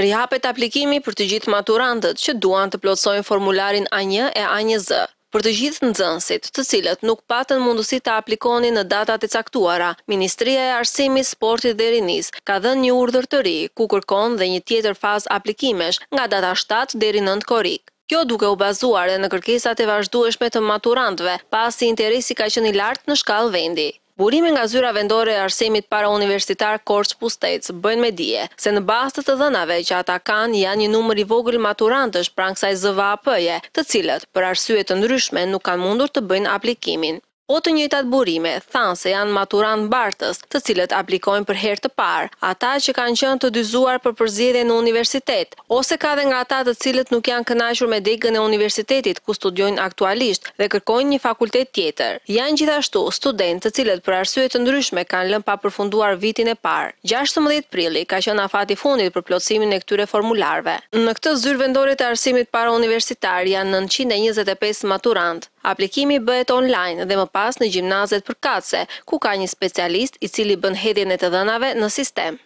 Rihapet aplikimi për të gjithë maturantët që duan të plotësojnë formularin A1 e A1Z. Për të gjithë nxënësit, të cilët nuk patën mundësi të aplikoni në datat e caktuara, Ministria e Arsimit, Sportit dhe Rinis ka dhënë një urdhër të ri ku kërkon dhe një tjetër fazë aplikimesh nga data 7 deri 9 korrik. Kjo duke u bazuar dhe në kërkesat e vazhdueshme të maturantëve, pasi interesi ka qenë i lartë në shkallë vendi. Burimi nga zyra vendore e arsimit para universitar Korç Pustec bëjnë me dje se në bastë të dhënave që ata kanë janë një numër i vogël maturantësh pranë kësaj ZVAP-je, të cilët për arsye të ndryshme nuk kanë mundur të bëjnë aplikimin o të njëjtat burime, thanë se janë maturanë bartës të cilët aplikojnë për herë të parë, ata që kanë qënë të dyzuar për përzidhe në universitet, ose ka dhe nga ata të cilët nuk janë kënajshur me degën e universitetit, ku studiojnë aktualisht dhe kërkojnë një fakultet tjetër. Janë gjithashtu student të cilët për arsyet të ndryshme kanë lënë pa përfunduar vitin e parë. 16 prili ka qënë afati fundit për plotësimin e këtyre formularve. Në këtë zyrë vendore të arsimit para universitar janë 925 maturant. Aplikimi bëhet online dhe më pas në gjimnazet përkatse, ku ka një specialist i cili bën hedhjen e të dhënave në sistem.